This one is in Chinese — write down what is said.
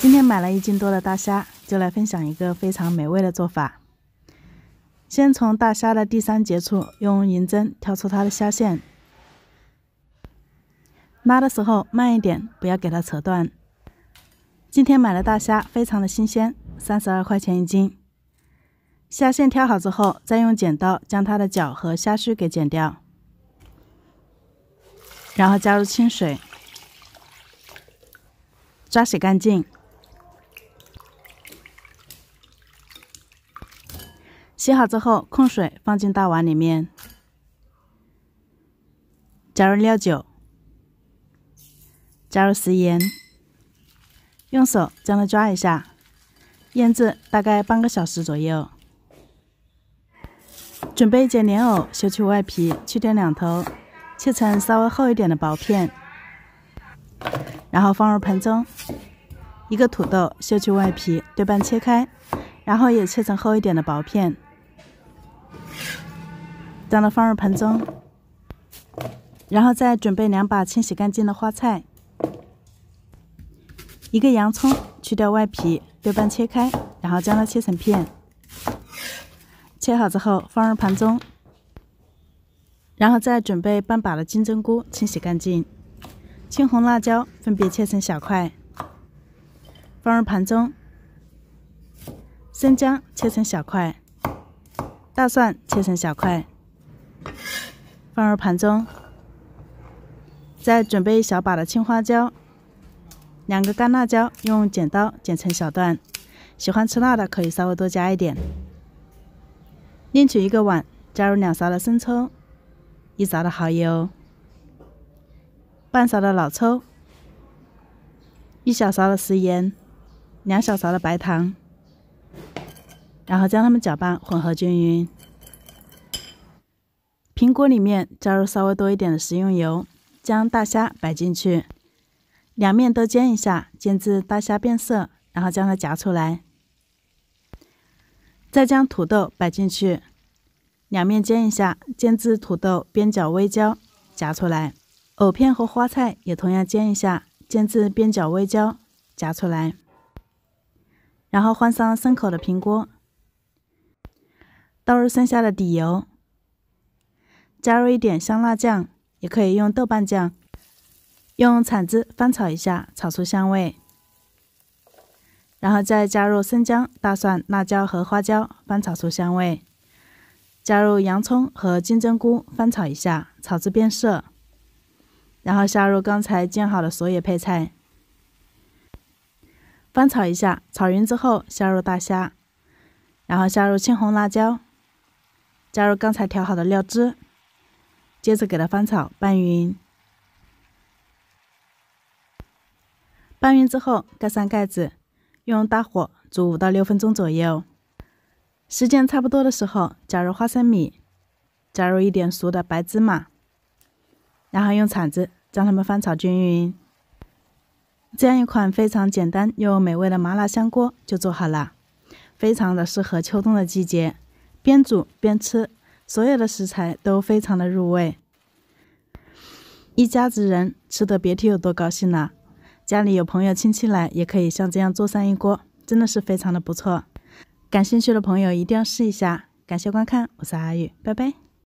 今天买了一斤多的大虾，就来分享一个非常美味的做法。先从大虾的第三节处用银针挑出它的虾线，拉的时候慢一点，不要给它扯断。今天买的大虾非常的新鲜，三十二块钱一斤。虾线挑好之后，再用剪刀将它的脚和虾须给剪掉，然后加入清水，抓洗干净。洗好之后，控水，放进大碗里面，加入料酒，加入食盐，用手将它抓一下，腌制大概半个小时左右。准备一节莲藕，削去外皮，去掉两头，切成稍微厚一点的薄片，然后放入盆中。一个土豆，削去外皮，对半切开，然后也切成厚一点的薄片。将它放入盆中，然后再准备两把清洗干净的花菜，一个洋葱，去掉外皮，对半切开，然后将它切成片。切好之后放入盘中，然后再准备半把的金针菇，清洗干净，青红辣椒分别切成小块，放入盘中，生姜切成小块，大蒜切成小块。放入盘中，再准备一小把的青花椒，两个干辣椒，用剪刀剪成小段。喜欢吃辣的可以稍微多加一点。另取一个碗，加入两勺的生抽，一勺的蚝油，半勺的老抽，一小勺的食盐，两小勺的白糖，然后将它们搅拌混合均匀。平锅里面加入稍微多一点的食用油，将大虾摆进去，两面都煎一下，煎至大虾变色，然后将它夹出来。再将土豆摆进去，两面煎一下，煎至土豆边角微焦，夹出来。藕片和花菜也同样煎一下，煎至边角微焦，夹出来。然后换上深口的平锅，倒入剩下的底油。加入一点香辣酱，也可以用豆瓣酱，用铲子翻炒一下，炒出香味。然后再加入生姜、大蒜、辣椒和花椒，翻炒出香味。加入洋葱和金针菇，翻炒一下，炒至变色。然后下入刚才煎好的所有配菜，翻炒一下，炒匀之后下入大虾，然后下入青红辣椒，加入刚才调好的料汁。接着给它翻炒拌匀，拌匀之后盖上盖子，用大火煮五到六分钟左右。时间差不多的时候，加入花生米，加入一点熟的白芝麻，然后用铲子将它们翻炒均匀。这样一款非常简单又美味的麻辣香锅就做好了，非常的适合秋冬的季节，边煮边吃。所有的食材都非常的入味，一家子人吃的别提有多高兴了。家里有朋友亲戚来，也可以像这样做上一锅，真的是非常的不错。感兴趣的朋友一定要试一下。感谢观看，我是阿玉，拜拜。